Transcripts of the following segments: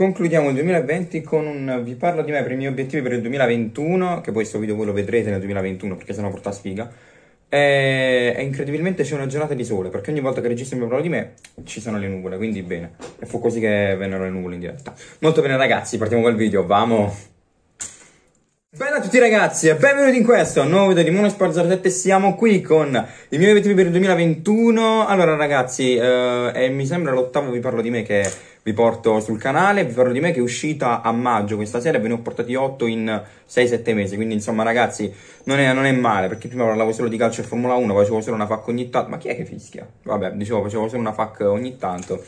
Concludiamo il 2020 con un vi parlo di me per i miei obiettivi per il 2021, che poi questo video voi lo vedrete nel 2021 perché sennò porta sfiga. E, e incredibilmente c'è una giornata di sole perché ogni volta che registro il mio parlo di me ci sono le nuvole, quindi bene. E fu così che vennero le nuvole in diretta. Molto bene ragazzi, partiamo col video, vamo! Bella a tutti ragazzi e benvenuti in questo nuovo video di Monosport 07 Siamo qui con i miei obiettivi per il 2021 Allora ragazzi, eh, mi sembra l'ottavo vi parlo di me che vi porto sul canale, vi parlo di me che è uscita a maggio questa serie, ve ne ho portati 8 in 6-7 mesi, quindi insomma ragazzi non è, non è, male, perché prima parlavo solo di calcio e Formula 1, facevo solo una fac ogni tanto, ma chi è che fischia? Vabbè, dicevo facevo solo una fac ogni tanto.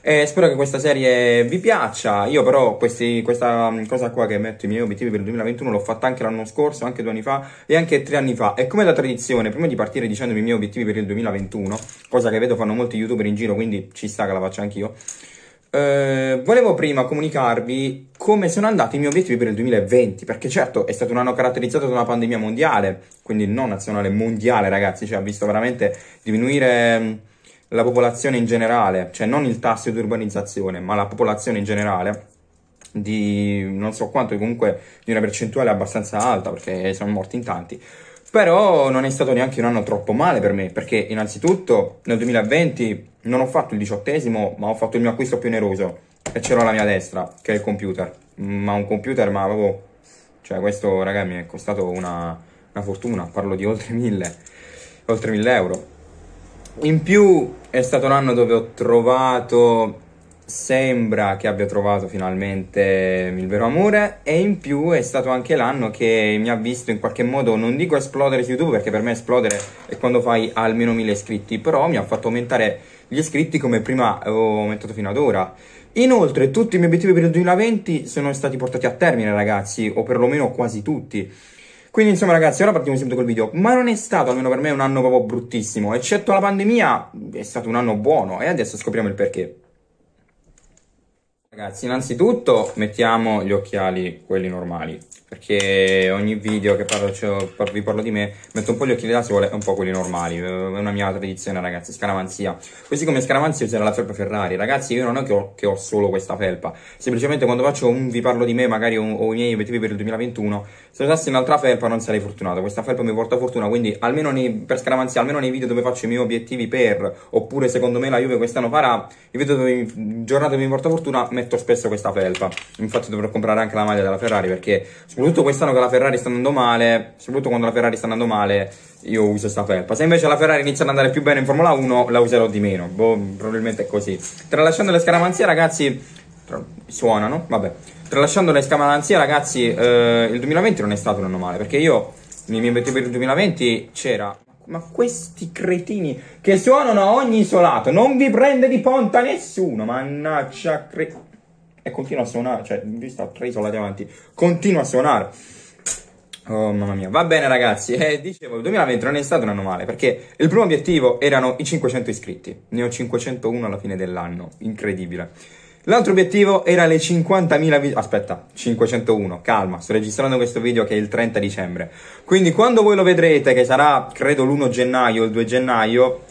Eh, spero che questa serie vi piaccia. Io, però, questi, questa mm, cosa qua che metto i miei obiettivi per il 2021 l'ho fatta anche l'anno scorso, anche due anni fa e anche tre anni fa. E come da tradizione, prima di partire dicendomi i miei obiettivi per il 2021, cosa che vedo fanno molti youtuber in giro, quindi ci sta che la faccia anch'io. Eh, volevo prima comunicarvi come sono andati i miei obiettivi per il 2020, perché certo è stato un anno caratterizzato da una pandemia mondiale, quindi non nazionale, mondiale ragazzi, cioè ha visto veramente diminuire la popolazione in generale, cioè non il tasso di urbanizzazione, ma la popolazione in generale di non so quanto, comunque di una percentuale abbastanza alta, perché sono morti in tanti. Però non è stato neanche un anno troppo male per me, perché innanzitutto nel 2020 non ho fatto il diciottesimo, ma ho fatto il mio acquisto più oneroso e c'era alla mia destra, che è il computer. Ma un computer, ma proprio... Cioè, questo, raga, mi è costato una, una fortuna, parlo di oltre 1000, oltre 1000 euro. In più è stato l'anno dove ho trovato, sembra che abbia trovato finalmente il vero amore e in più è stato anche l'anno che mi ha visto in qualche modo, non dico esplodere su YouTube perché per me esplodere è quando fai almeno 1000 iscritti, però mi ha fatto aumentare gli iscritti come prima avevo aumentato fino ad ora. Inoltre tutti i miei obiettivi per il 2020 sono stati portati a termine ragazzi, o perlomeno quasi tutti. Quindi insomma ragazzi, ora partiamo subito col video, ma non è stato almeno per me un anno proprio bruttissimo, eccetto la pandemia è stato un anno buono e adesso scopriamo il perché. Ragazzi, innanzitutto mettiamo gli occhiali, quelli normali, perché ogni video che parlo, cioè, vi parlo di me metto un po' gli occhiali da sole e un po' quelli normali, è eh, una mia tradizione ragazzi, scaramanzia. Così come scaramanzia userà la felpa Ferrari, ragazzi io non è che ho, che ho solo questa felpa, semplicemente quando faccio un vi parlo di me magari un, o i miei obiettivi per il 2021, se usassi un'altra felpa non sarei fortunato, questa felpa mi porta fortuna, quindi almeno nei, per scaramanzia, almeno nei video dove faccio i miei obiettivi per, oppure secondo me la Juve quest'anno farà, i video dove giornate mi porta fortuna, metto spesso questa felpa. Infatti dovrò comprare anche la maglia della Ferrari perché soprattutto quest'anno che la Ferrari sta andando male, soprattutto quando la Ferrari sta andando male, io uso questa felpa. Se invece la Ferrari inizia ad andare più bene in Formula 1, la userò di meno. Boh, probabilmente è così. Tralasciando le scaramanzie, ragazzi, tra... suonano, vabbè. Tralasciando le scaramanzie, ragazzi, eh, il 2020 non è stato un anno male perché io nei miei obiettivi per il 2020 c'era ma questi cretini che suonano a ogni isolato, non vi prende di ponta nessuno, mannaggia cretini e continua a suonare, cioè in vista tre isolati avanti, continua a suonare. Oh mamma mia, va bene ragazzi, eh, dicevo il 2020 non è stato un anno male perché il primo obiettivo erano i 500 iscritti, ne ho 501 alla fine dell'anno, incredibile. L'altro obiettivo era le 50.000 visualizzazioni. Aspetta, 501, calma, sto registrando questo video che è il 30 dicembre. Quindi quando voi lo vedrete, che sarà credo l'1 gennaio o il 2 gennaio,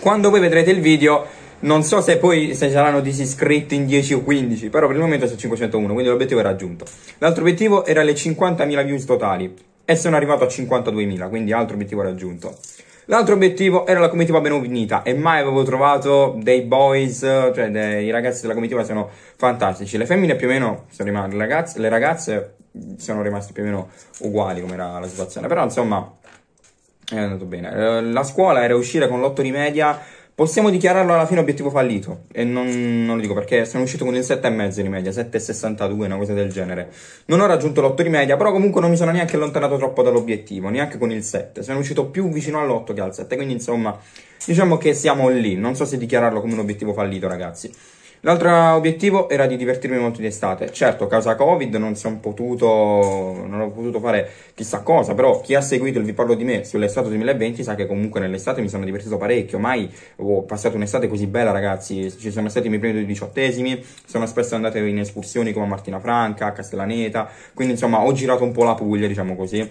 quando voi vedrete il video non so se poi se saranno disiscritti in 10 o 15, però per il momento sono 501, quindi l'obiettivo è raggiunto. L'altro obiettivo era le 50.000 views totali e sono arrivato a 52.000, quindi altro obiettivo raggiunto. L'altro obiettivo era la comitiva ben unita e mai avevo trovato dei boys, cioè dei, ragazzi della comitiva sono fantastici. Le femmine più o meno sono rimaste, le ragazze, le ragazze sono rimaste più o meno uguali come era la situazione, però insomma è andato bene. Eh, la scuola era uscire con l'otto di media Possiamo dichiararlo alla fine obiettivo fallito. E non, non lo dico perché sono uscito con il 7,5 di media, 7,62, una cosa del genere. Non ho raggiunto l'8 di media, però comunque non mi sono neanche allontanato troppo dall'obiettivo, neanche con il 7. Sono uscito più vicino all'8 che al 7, quindi insomma, diciamo che siamo lì. Non so se dichiararlo come un obiettivo fallito, ragazzi. L'altro obiettivo era di divertirmi molto di estate. Certo, causa Covid non sono potuto, non ho potuto fare chissà cosa, però chi ha seguito il Vi parlo di me sull'estate 2020 sa che comunque nell'estate mi sono divertito parecchio. Mai oh, ho passato un'estate così bella, ragazzi. Ci sono stati i miei primi due diciottesimi, sono spesso andato in escursioni come a Martina Franca, a Castellaneta, quindi insomma ho girato un po' la Puglia, diciamo così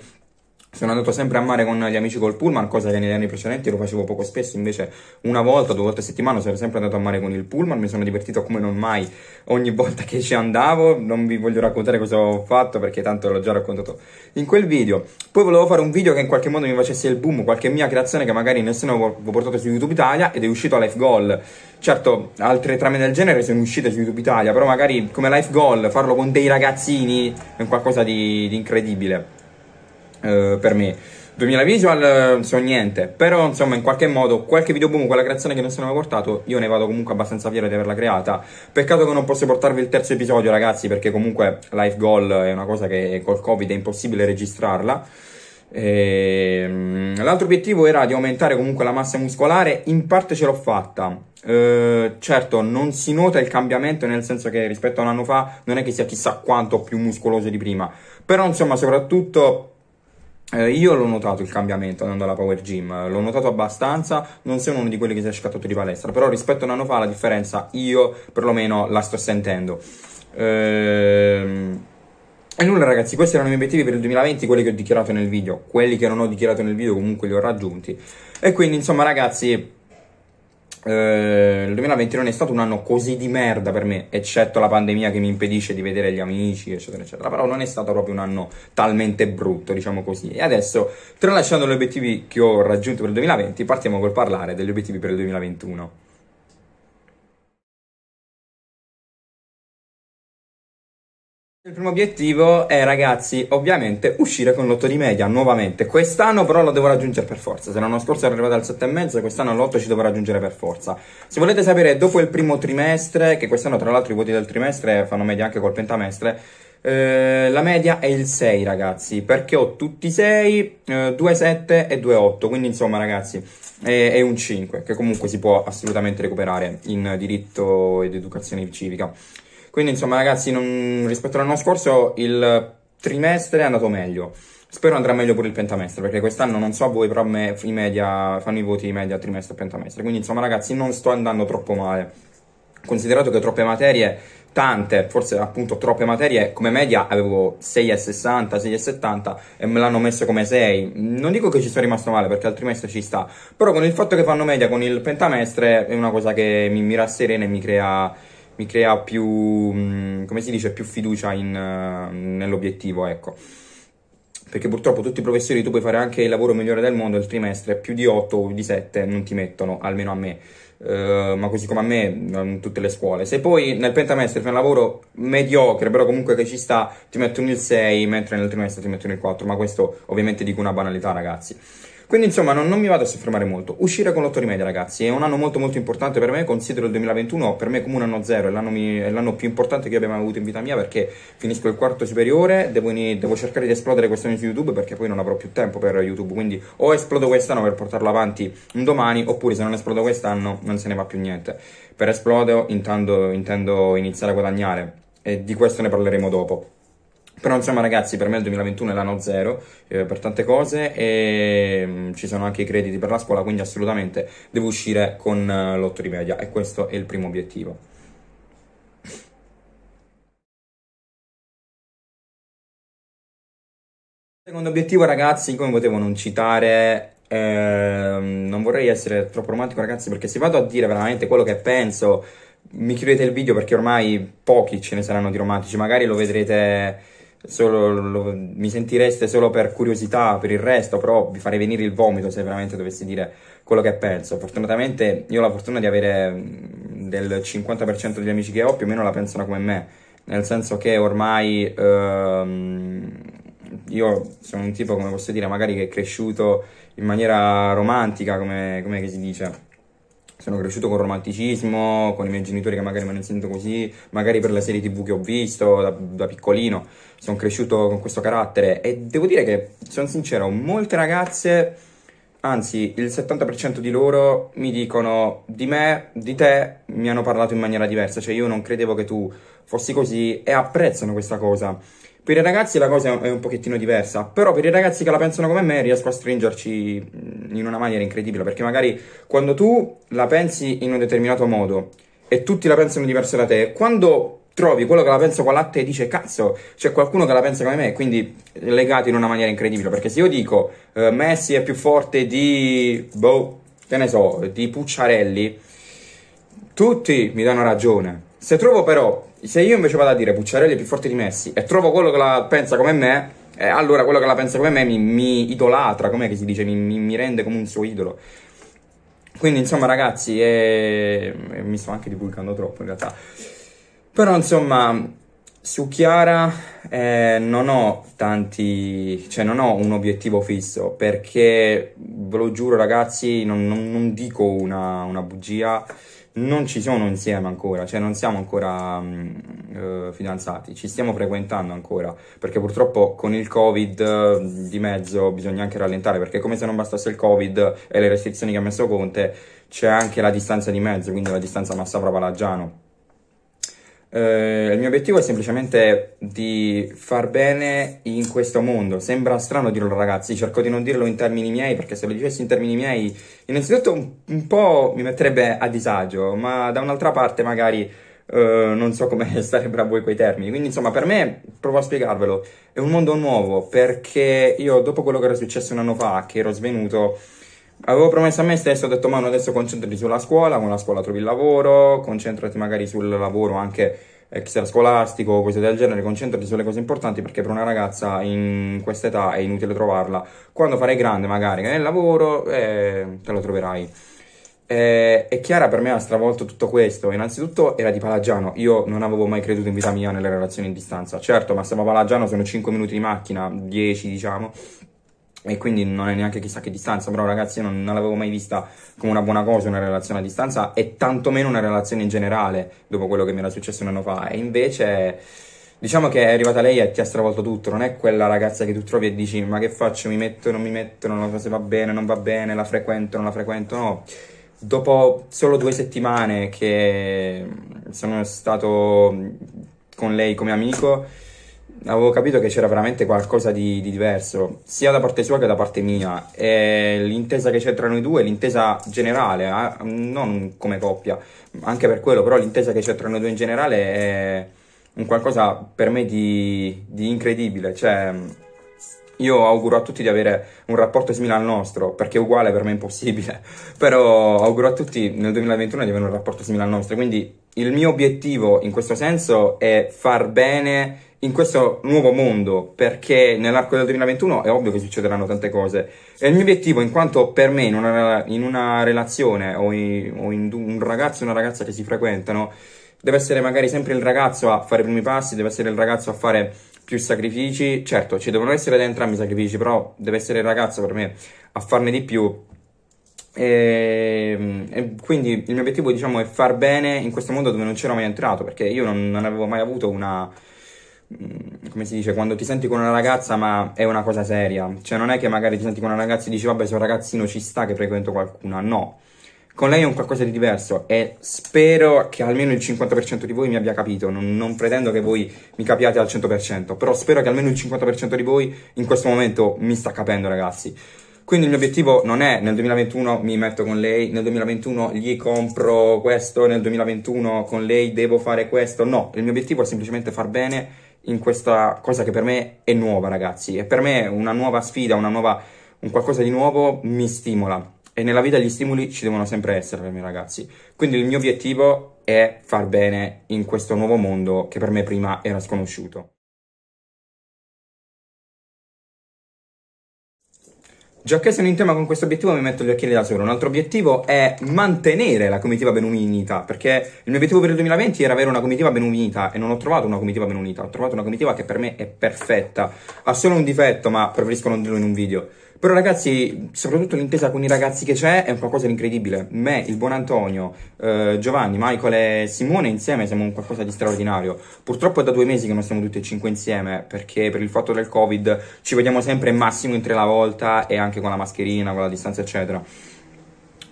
sono andato sempre a mare con gli amici col pullman, cosa che negli anni precedenti lo facevo poco spesso, invece una volta, due volte a settimana sono sempre andato a mare con il pullman, mi sono divertito come non mai ogni volta che ci andavo, non vi voglio raccontare cosa ho fatto perché tanto l'ho già raccontato in quel video. Poi volevo fare un video che in qualche modo mi facesse il boom, qualche mia creazione che magari nessuno avevo portato su YouTube Italia ed è uscito a Life Goal. Certo, altre trame del genere sono uscite su YouTube Italia, però magari come Life Goal farlo con dei ragazzini è qualcosa di, di incredibile. Eh, per me. 2000 visual eh, non so niente, però insomma in qualche modo qualche video boom, quella creazione che non sono mai portato, io ne vado comunque abbastanza fiero di averla creata. Peccato che non posso portarvi il terzo episodio ragazzi perché comunque live goal è una cosa che col covid è impossibile registrarla. E... Ehm, l'altro obiettivo era di aumentare comunque la massa muscolare, in parte ce l'ho fatta. Eh, certo, non si nota il cambiamento, nel senso che rispetto a un anno fa non è che sia chissà quanto più muscoloso di prima, però insomma soprattutto eh, io l'ho notato il cambiamento andando alla Power Gym, l'ho notato abbastanza, non sono uno di quelli che si è scattato di palestra, però rispetto a un anno fa la differenza io perlomeno la sto sentendo. Ehm... E nulla ragazzi, questi erano i miei obiettivi per il 2020, quelli che ho dichiarato nel video, quelli che non ho dichiarato nel video comunque li ho raggiunti. E quindi insomma ragazzi eh, il 2020 non è stato un anno così di merda per me, eccetto la pandemia che mi impedisce di vedere gli amici, eccetera, eccetera. Però non è stato proprio un anno talmente brutto, diciamo così. E adesso, tralasciando gli obiettivi che ho raggiunto per il 2020, partiamo col parlare degli obiettivi per il 2021. Il primo obiettivo è ragazzi ovviamente uscire con l'otto di media nuovamente, quest'anno però lo devo raggiungere per forza, se l'anno scorso ero arrivato al 7,5 quest'anno l'8 ci devo raggiungere per forza. Se volete sapere dopo il primo trimestre, che quest'anno tra l'altro i voti del trimestre fanno media anche col pentamestre, eh, la media è il 6 ragazzi, perché ho tutti 6, eh, 2,7 e 2,8, quindi insomma ragazzi è, è, un 5 che comunque si può assolutamente recuperare in diritto ed educazione civica. Quindi insomma ragazzi, non... rispetto all'anno scorso il trimestre è andato meglio. Spero andrà meglio pure il pentamestre, perché quest'anno non so voi, però a me, i media fanno i voti media trimestre e pentamestre. Quindi insomma ragazzi, non sto andando troppo male. Considerato che troppe materie, tante, forse appunto troppe materie, come media avevo 6,60, 6,70 e me l'hanno messo come 6. Non dico che ci sono rimasto male perché al trimestre ci sta, però con il fatto che fanno media con il pentamestre è una cosa che mi, mi rasserena e mi crea mi crea più, mm, come si dice, più fiducia in, eh, nell'obiettivo, ecco. Perché purtroppo tutti i professori, tu puoi fare anche il lavoro migliore del mondo, il trimestre, più di 8 o di 7 non ti mettono, almeno a me. Uh, ma così come a me in tutte le scuole. Se poi nel pentamestre fai un lavoro mediocre, però comunque che ci sta, ti mettono il 6, mentre nel trimestre ti mettono il 4, ma questo ovviamente dico una banalità, ragazzi. Quindi insomma non, non mi vado a soffermare molto. Uscire con l'8 media ragazzi è un anno molto molto importante per me, considero il 2021 per me come un anno zero, è l'anno, mi, è l'anno più importante che io abbia mai avuto in vita mia perché finisco il quarto superiore, devo, in, devo cercare di esplodere quest'anno su YouTube perché poi non avrò più tempo per YouTube, quindi o esplodo quest'anno per portarlo avanti un domani oppure se non esplodo quest'anno non se ne va più niente. Per esplodo intendo, intendo iniziare a guadagnare e di questo ne parleremo dopo. Però insomma ragazzi per me il 2021 è l'anno zero eh, per tante cose e mh, mm, ci sono anche i crediti per la scuola quindi assolutamente devo uscire con eh, l'8 di media e questo è il primo obiettivo. Secondo obiettivo ragazzi come potevo non citare eh, non vorrei essere troppo romantico ragazzi perché se vado a dire veramente quello che penso mi chiudete il video perché ormai pochi ce ne saranno di romantici magari lo vedrete solo, lo, mi sentireste solo per curiosità per il resto, però vi farei venire il vomito se veramente dovessi dire quello che penso. Fortunatamente io ho la fortuna di avere mm, del 50% degli amici che ho più o meno la pensano come me, nel senso che ormai ehm, io sono un tipo, come posso dire, magari che è cresciuto in maniera romantica, come, come si dice sono cresciuto con romanticismo, con i miei genitori che magari mi hanno insegnato così, magari per le serie tv che ho visto da, da piccolino, sono cresciuto con questo carattere e devo dire che, sono sincero, molte ragazze, anzi il 70% di loro mi dicono di me, di te, mi hanno parlato in maniera diversa, cioè io non credevo che tu fossi così e apprezzano questa cosa. Per i ragazzi la cosa è un pochettino diversa, però per i ragazzi che la pensano come me riesco a stringerci mm, in una maniera incredibile, perché magari quando tu la pensi in un determinato modo e tutti la pensano diverso da te, quando trovi quello che la pensa con latte e dice cazzo, c'è qualcuno che la pensa come me, quindi legato in una maniera incredibile, perché se io dico eh, Messi è più forte di boh, te ne so, di Pucciarelli, tutti mi danno ragione. Se trovo però, se io invece vado a dire Pucciarelli è più forte di Messi e trovo quello che la pensa come me, eh, allora quello che la pensa come me mi, mi idolatra, com'è che si dice, mi, mi, mi, rende come un suo idolo. Quindi insomma ragazzi, eh, eh mi sto anche divulgando troppo in realtà. Però insomma, su Chiara eh, non ho tanti, cioè non ho un obiettivo fisso perché ve lo giuro ragazzi, non, non, non dico una, una bugia non ci sono insieme ancora, cioè non siamo ancora mh, mm, eh, fidanzati, ci stiamo frequentando ancora, perché purtroppo con il Covid mm, di mezzo bisogna anche rallentare, perché come se non bastasse il Covid e le restrizioni che ha messo Conte, c'è anche la distanza di mezzo, quindi la distanza Massa prova eh, il mio obiettivo è semplicemente di far bene in questo mondo. Sembra strano dirlo, ragazzi. Cerco di non dirlo in termini miei, perché se lo dicessi in termini miei, innanzitutto un, un po' mi metterebbe a disagio, ma da un'altra parte, magari. Eh, non so come starebbero a voi quei termini. Quindi, insomma, per me, provo a spiegarvelo. È un mondo nuovo perché io, dopo quello che era successo un anno fa, che ero svenuto, avevo promesso a me stesso, ho detto Manu adesso concentrati sulla scuola, con la scuola trovi il lavoro, concentrati magari sul lavoro anche scolastico o cose del genere, concentrati sulle cose importanti perché per una ragazza in questa età è inutile trovarla. Quando farai grande magari nel lavoro eh, te lo troverai. e eh, Chiara per me ha stravolto tutto questo. Innanzitutto era di Palagiano. Io non avevo mai creduto in vita mia nelle relazioni in distanza. Certo, ma siamo a Palagiano, sono 5 minuti di macchina, 10 diciamo e quindi non è neanche chissà che distanza, però ragazzi io non, non l'avevo mai vista come una buona cosa una relazione a distanza e tantomeno una relazione in generale dopo quello che mi era successo un anno fa e invece diciamo che è arrivata lei e ti ha stravolto tutto, non è quella ragazza che tu trovi e dici ma che faccio, mi metto, non mi metto, non so se va bene, non va bene, la frequento, non la frequento, no. Dopo solo due settimane che mm, sono stato mm, con lei come amico avevo capito che c'era veramente qualcosa di, di, diverso, sia da parte sua che da parte mia. E l'intesa che c'è tra noi due, l'intesa generale, eh, non come coppia, anche per quello, però l'intesa che c'è tra noi due in generale è un qualcosa per me di, di incredibile. Cioè, io auguro a tutti di avere un rapporto simile al nostro, perché uguale per me è impossibile, però auguro a tutti nel 2021 di avere un rapporto simile al nostro. Quindi il mio obiettivo in questo senso è far bene in questo nuovo mondo, perché nell'arco del 2021 è ovvio che succederanno tante cose. E il mio obiettivo, in quanto per me, in una, in una relazione o in, o in un ragazzo e una ragazza che si frequentano, deve essere magari sempre il ragazzo a fare i primi passi, deve essere il ragazzo a fare più sacrifici. Certo, ci devono essere da entrambi i sacrifici, però deve essere il ragazzo per me a farne di più. E, ehm, e quindi il mio obiettivo, diciamo, è far bene in questo mondo dove non c'ero mai entrato, perché io non, non avevo mai avuto una Mm, come si dice, quando ti senti con una ragazza ma è una cosa seria, cioè non è che magari ti senti con una ragazza e dici vabbè sono ragazzino ci sta che frequento qualcuna, no, con lei è un qualcosa di diverso e spero che almeno il 50% di voi mi abbia capito, non, non, pretendo che voi mi capiate al 100%, però spero che almeno il 50% di voi in questo momento mi sta capendo ragazzi. Quindi il mio obiettivo non è nel 2021 mi metto con lei, nel 2021 gli compro questo, nel 2021 con lei devo fare questo, no, il mio obiettivo è semplicemente far bene in questa cosa che per me è nuova, ragazzi. E per me una nuova sfida, una nuova, un qualcosa di nuovo mi stimola. E nella vita gli stimoli ci devono sempre essere per me, ragazzi. Quindi il mio obiettivo è far bene in questo nuovo mondo che per me prima era sconosciuto. Già che sono in tema con questo obiettivo mi metto gli occhiali da solo. Un altro obiettivo è mantenere la comitiva ben unita, perché il mio obiettivo per il 2020 era avere una comitiva ben unita e non ho trovato una comitiva ben unita, ho trovato una comitiva che per me è perfetta. Ha solo un difetto, ma preferisco non dirlo in un video però ragazzi, soprattutto l'intesa con i ragazzi che c'è è un qualcosa di incredibile. Me, il buon Antonio, eh, Giovanni, Michael e Simone insieme siamo un qualcosa di straordinario. Purtroppo è da due mesi che non siamo tutti e cinque insieme perché per il fatto del Covid ci vediamo sempre massimo in tre alla volta e anche con la mascherina, con la distanza eccetera.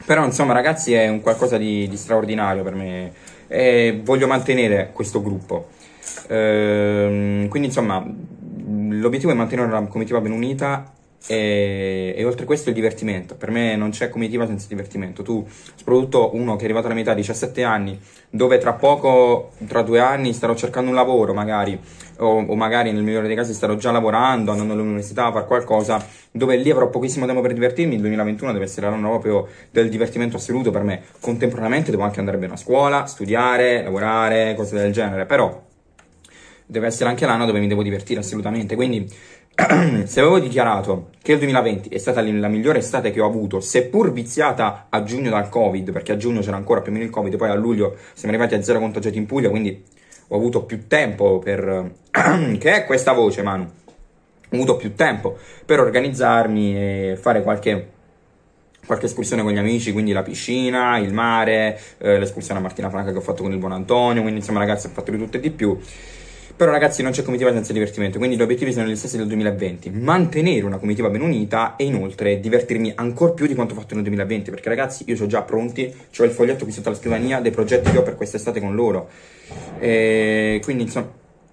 Però insomma ragazzi è un qualcosa di, di straordinario per me e voglio mantenere questo gruppo. Ehm, quindi insomma l'obiettivo è mantenere una comitiva ben unita e, e, oltre questo il divertimento. Per me non c'è comitiva senza divertimento. Tu, soprattutto uno che è arrivato alla metà, 17 anni, dove tra poco, tra due anni, starò cercando un lavoro magari, o, o magari nel migliore dei casi starò già lavorando, andando all'università a fare qualcosa, dove lì avrò pochissimo tempo per divertirmi. Il 2021 deve essere l'anno proprio del divertimento assoluto per me. Contemporaneamente devo anche andare bene a scuola, studiare, lavorare, cose del genere. Però deve essere anche l'anno dove mi devo divertire assolutamente. Quindi se avevo dichiarato che il 2020 è stata la migliore estate che ho avuto, seppur viziata a giugno dal Covid, perché a giugno c'era ancora più o meno il Covid, poi a luglio siamo arrivati a zero contagiati in Puglia, quindi ho avuto più tempo per... che è questa voce, Manu? Ho avuto più tempo per organizzarmi e fare qualche qualche escursione con gli amici, quindi la piscina, il mare, eh, l'escursione a Martina Franca che ho fatto con il buon Antonio, quindi insomma ragazzi ho fatto di tutto e di più però ragazzi non c'è comitiva senza divertimento, quindi gli obiettivi sono gli stessi del 2020. Mantenere una comitiva ben unita e inoltre divertirmi ancora più di quanto ho fatto nel 2020, perché ragazzi io sono già pronti, ho il foglietto qui sotto la scrivania dei progetti che ho per quest'estate con loro. E quindi insomma...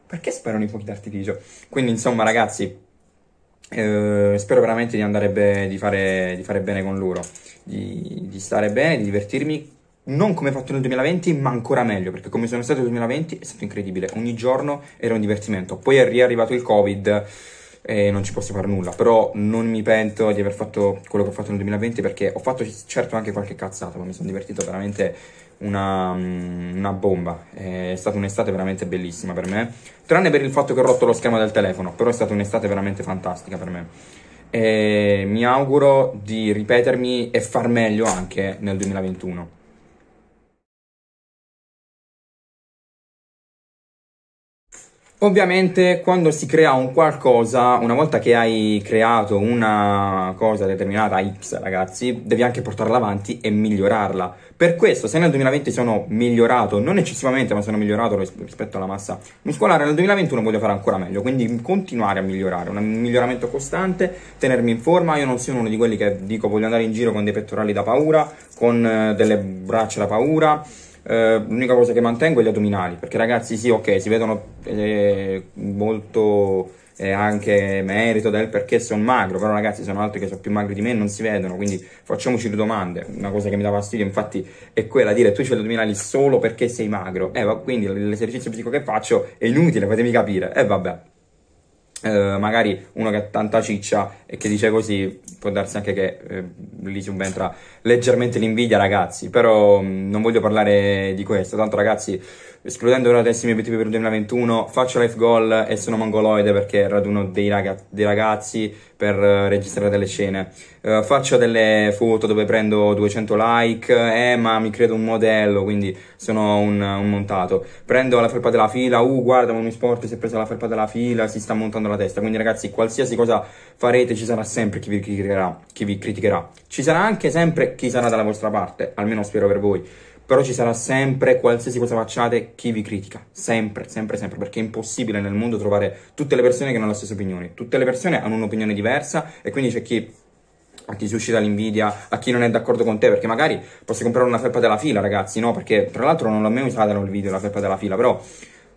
Perché sperano i fuochi d'artificio? Quindi insomma ragazzi, eh, spero veramente di andare be- di, di fare bene con loro, di, di stare bene, di divertirmi non come fatto nel 2020, ma ancora meglio, perché come sono stato nel 2020 è stato incredibile, ogni giorno era un divertimento. Poi è riarrivato il Covid e non ci posso fare nulla, però non mi pento di aver fatto quello che ho fatto nel 2020 perché ho fatto certo anche qualche cazzata, ma mi sono divertito veramente una, mm, una bomba. È stata un'estate veramente bellissima per me, tranne per il fatto che ho rotto lo schema del telefono, però è stata un'estate veramente fantastica per me. E mi auguro di ripetermi e far meglio anche nel 2021. Ovviamente quando si crea un qualcosa, una volta che hai creato una cosa determinata X, ragazzi, devi anche portarla avanti e migliorarla. Per questo, se nel 2020 sono migliorato, non eccessivamente, ma sono migliorato rispetto alla massa muscolare, nel 2021 voglio fare ancora meglio, quindi continuare a migliorare, un miglioramento costante, tenermi in forma. Io non sono uno di quelli che dico voglio andare in giro con dei pettorali da paura, con eh, delle braccia da paura eh, l'unica cosa che mantengo è gli addominali, perché ragazzi sì, ok, si vedono eh, molto eh, anche merito del perché sono magro, però ragazzi sono altri che sono più magri di me e non si vedono, quindi facciamoci le domande. Una cosa che mi dà fastidio infatti è quella di dire tu ci gli addominali solo perché sei magro, eh, quindi l'esercizio fisico che faccio è inutile, fatemi capire, e eh, vabbè. Eh, magari uno che ha tanta ciccia e che dice così può darsi anche che eh, lì subentra leggermente l'invidia, ragazzi. Però mm, non voglio parlare di questo. Tanto, ragazzi, escludendo ora adesso i miei obiettivi per il 2021, faccio life goal e sono mongoloide perché raduno dei, raga- dei ragazzi per eh, registrare delle scene. Uh, faccio delle foto dove prendo 200 like, eh, ma mi credo un modello, quindi sono un, un montato. Prendo la felpa della fila, uh, guarda, Momi Sport si è presa la felpa della fila, si sta montando la testa. Quindi, ragazzi, qualsiasi cosa farete, ci sarà sempre chi vi criticherà. Chi vi criticherà. Ci sarà anche sempre chi sarà dalla vostra parte, almeno spero per voi, però ci sarà sempre, qualsiasi cosa facciate, chi vi critica. Sempre, sempre, sempre, perché è impossibile nel mondo trovare tutte le persone che hanno la stessa opinione. Tutte le persone hanno un'opinione diversa e quindi c'è chi a chi suscita l'invidia, a chi non è d'accordo con te, perché magari posso comprare una felpa della fila, ragazzi, no? Perché tra l'altro non l'ho mai usata nel video la felpa della fila, però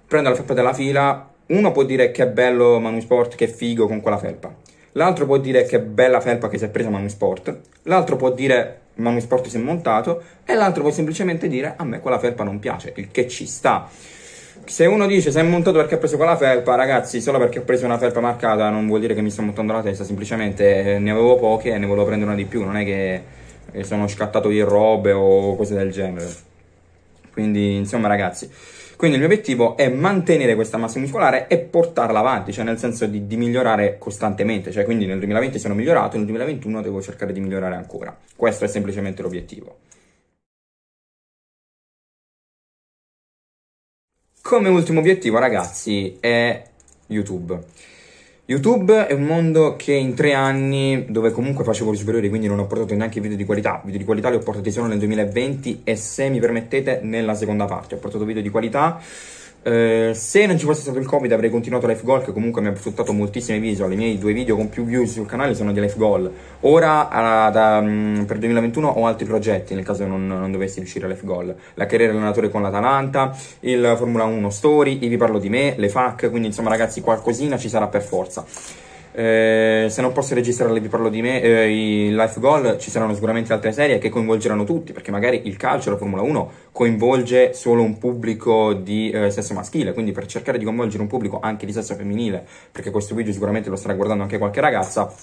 prendo la felpa della fila, uno può dire che è bello Manu Sport, che è figo con quella felpa l'altro può dire che bella felpa che si è presa Mami Sport, l'altro può dire Mami Sport si è montato e l'altro può semplicemente dire a me quella felpa non piace, il che ci sta. Se uno dice si è montato perché ha preso quella felpa, ragazzi, solo perché ho preso una felpa marcata non vuol dire che mi sto montando la testa, semplicemente ne avevo poche e ne volevo prendere una di più, non è che eh, sono scattato di robe o cose del genere. Quindi, insomma, ragazzi, quindi il mio obiettivo è mantenere questa massa muscolare e portarla avanti, cioè nel senso di, di migliorare costantemente, cioè quindi nel 2020 sono migliorato, nel 2021 devo cercare di migliorare ancora. Questo è semplicemente l'obiettivo. Come ultimo obiettivo, ragazzi, è YouTube. YouTube è un mondo che in tre anni, dove comunque facevo le superiori, quindi non ho portato neanche video di qualità, video di qualità li ho portati solo nel 2020 e se mi permettete nella seconda parte, ho portato video di qualità eh, se non ci fosse stato il covid avrei continuato Life goal che comunque mi ha fruttato moltissime visual i miei due video con più views sul canale sono di Life goal ora a, ah, da, mm, per 2021 ho altri progetti nel caso non, non dovessi riuscire a live goal la carriera allenatore con l'Atalanta il Formula 1 Story, vi parlo di me, le FAC quindi insomma ragazzi qualcosina ci sarà per forza eh, se non posso registrare, vi parlo di me, eh, i life goal, ci saranno sicuramente altre serie che coinvolgeranno tutti, perché magari il calcio, la Formula 1, coinvolge solo un pubblico di eh, sesso maschile, quindi per cercare di coinvolgere un pubblico anche di sesso femminile, perché questo video sicuramente lo starà guardando anche qualche ragazza,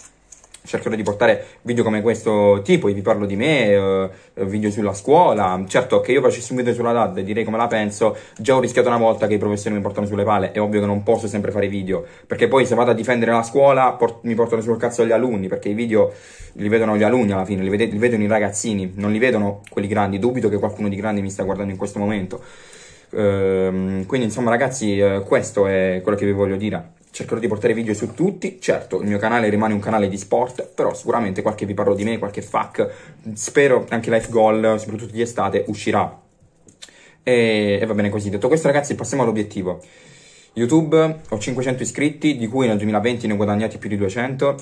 cercherò di portare video come questo tipo, vi parlo di me, eh, video sulla scuola. Certo che io facessi un video sulla DAD e direi come la penso, già ho rischiato una volta che i professori mi portano sulle palle, è ovvio che non posso sempre fare video, perché poi se vado a difendere la scuola port- mi portano sul cazzo gli alunni, perché i video li vedono gli alunni alla fine, li, vede- li vedono i ragazzini, non li vedono quelli grandi, dubito che qualcuno di grandi mi sta guardando in questo momento. Ehm, quindi insomma ragazzi, eh, questo è quello che vi voglio dire cercherò di portare video su tutti, certo il mio canale rimane un canale di sport, però sicuramente qualche vi parlo di me, qualche fuck, spero anche life goal, soprattutto di estate, uscirà. E, e va bene così, detto questo ragazzi passiamo all'obiettivo. YouTube, ho 500 iscritti, di cui nel 2020 ne ho guadagnati più di 200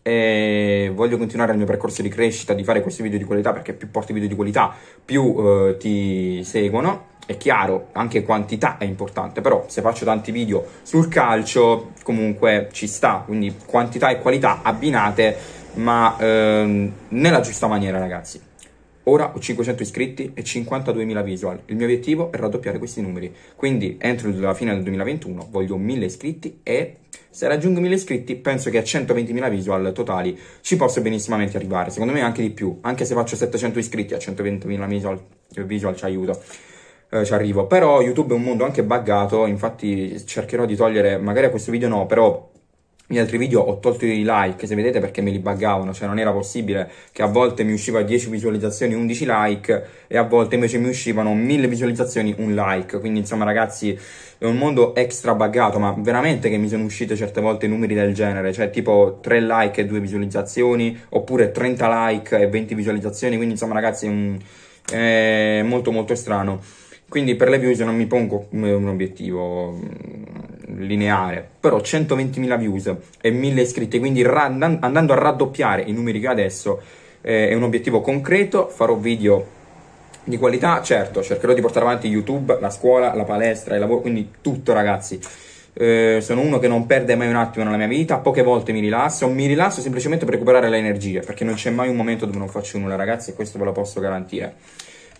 e voglio continuare il mio percorso di crescita, di fare questi video di qualità perché più porti video di qualità, più eh, ti seguono è chiaro, anche quantità è importante, però se faccio tanti video sul calcio comunque ci sta, quindi quantità e qualità abbinate, ma ehm, nella giusta maniera ragazzi. Ora ho 500 iscritti e 52.000 visual. Il mio obiettivo è raddoppiare questi numeri. Quindi entro la fine del 2021 voglio 1.000 iscritti e se raggiungo 1.000 iscritti penso che a 120.000 visual totali ci posso benissimamente arrivare. Secondo me anche di più. Anche se faccio 700 iscritti a 120.000 visual, visual ci aiuto. Eh, ci arrivo. Però YouTube è un mondo anche buggato, infatti cercherò di togliere, magari a questo video no, però gli altri video ho tolto i like, se vedete perché me li buggavano, cioè non era possibile che a volte mi usciva 10 visualizzazioni, 11 like e a volte invece mi uscivano 1000 visualizzazioni, un like. Quindi insomma ragazzi è un mondo extra buggato, ma veramente che mi sono uscite certe volte numeri del genere, cioè tipo 3 like e 2 visualizzazioni, oppure 30 like e 20 visualizzazioni, quindi insomma ragazzi è, un... è molto molto strano. Quindi per le views non mi pongo un obiettivo mm, lineare, però 120.000 views e 1000 iscritti, quindi andando a raddoppiare i numeri che adesso eh, è un obiettivo concreto, farò video di qualità, certo, cercherò di portare avanti YouTube, la scuola, la palestra, il lavoro, quindi tutto ragazzi. Eh, sono uno che non perde mai un attimo nella mia vita, poche volte mi rilasso, mi rilasso semplicemente per recuperare le energie, perché non c'è mai un momento dove non faccio nulla, ragazzi, e questo ve lo posso garantire.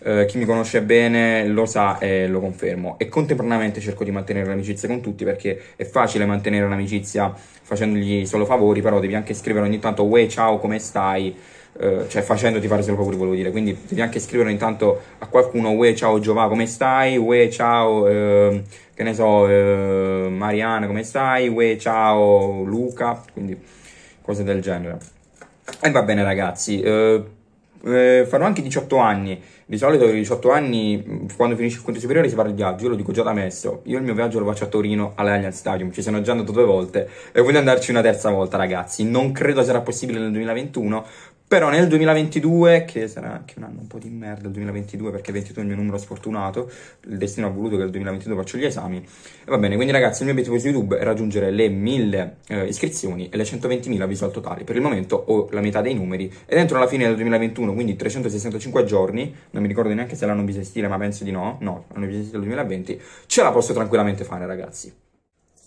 Eh, chi mi conosce bene lo sa e lo confermo. E contemporaneamente cerco di mantenere l'amicizia con tutti perché è facile mantenere l'amicizia facendogli solo favori, però devi anche scrivere ogni tanto «Uè, ciao, come stai?» eh, cioè facendoti fare solo favori volevo dire, quindi devi anche scrivere ogni tanto a qualcuno «Uè, ciao, Giova, come stai?» «Uè, ciao, eh, che ne so, ehm, Mariana, come stai?» «Uè, ciao, Luca», quindi cose del genere. E va bene ragazzi, eh, eh, farò anche 18 anni. Di solito i 18 anni, quando finisce il quinto superiore, si fa il viaggio. Io lo dico già da messo. Io il mio viaggio lo faccio a Torino all'Allianz Stadium. Ci sono già andato due volte e voglio andarci una terza volta, ragazzi. Non credo sarà possibile nel 2021, però nel 2022, che sarà anche un anno un po' di merda il 2022 perché 22 è il mio numero sfortunato, il destino ha voluto che nel 2022 faccio gli esami, E va bene, quindi ragazzi il mio obiettivo su YouTube è raggiungere le 1000 eh, iscrizioni e le 120.000 visual totali, per il momento ho la metà dei numeri e entro la fine del 2021, quindi 365 giorni, non mi ricordo neanche se l'anno bisestile ma penso di no, no, l'anno bisestile del 2020, ce la posso tranquillamente fare ragazzi.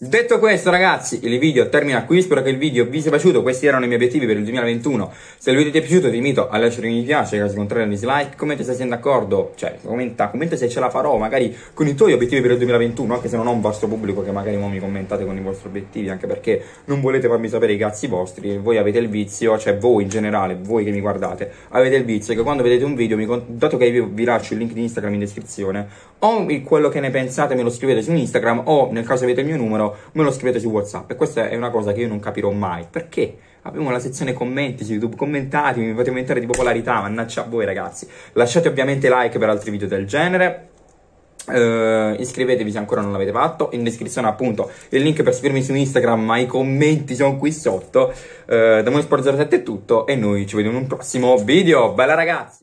Detto questo ragazzi, il video termina qui, spero che il video vi sia piaciuto, questi erano i miei obiettivi per il 2021, se il video ti è piaciuto ti invito a lasciare un mi piace, caso contrario un dislike, commenta se sei d'accordo, cioè commenta, commenta se ce la farò magari con i tuoi obiettivi per il 2021, anche se non ho un vostro pubblico che magari non mi commentate con i vostri obiettivi, anche perché non volete farmi sapere i cazzi vostri, voi avete il vizio, cioè voi in generale, voi che mi guardate, avete il vizio che quando vedete un video, mi, dato che vi lascio il link di Instagram in descrizione, o quello che ne pensate me lo scrivete su Instagram o nel caso avete il mio numero me lo scrivete su Whatsapp e questa è una cosa che io non capirò mai perché abbiamo la sezione commenti su YouTube commentatemi mi fate aumentare di popolarità mannaggia a voi ragazzi lasciate ovviamente like per altri video del genere Uh, iscrivetevi se ancora non l'avete fatto in descrizione appunto il link per seguirmi su Instagram ma i commenti sono qui sotto uh, da Monesport 07 è tutto e noi ci vediamo in un prossimo video bella ragazzi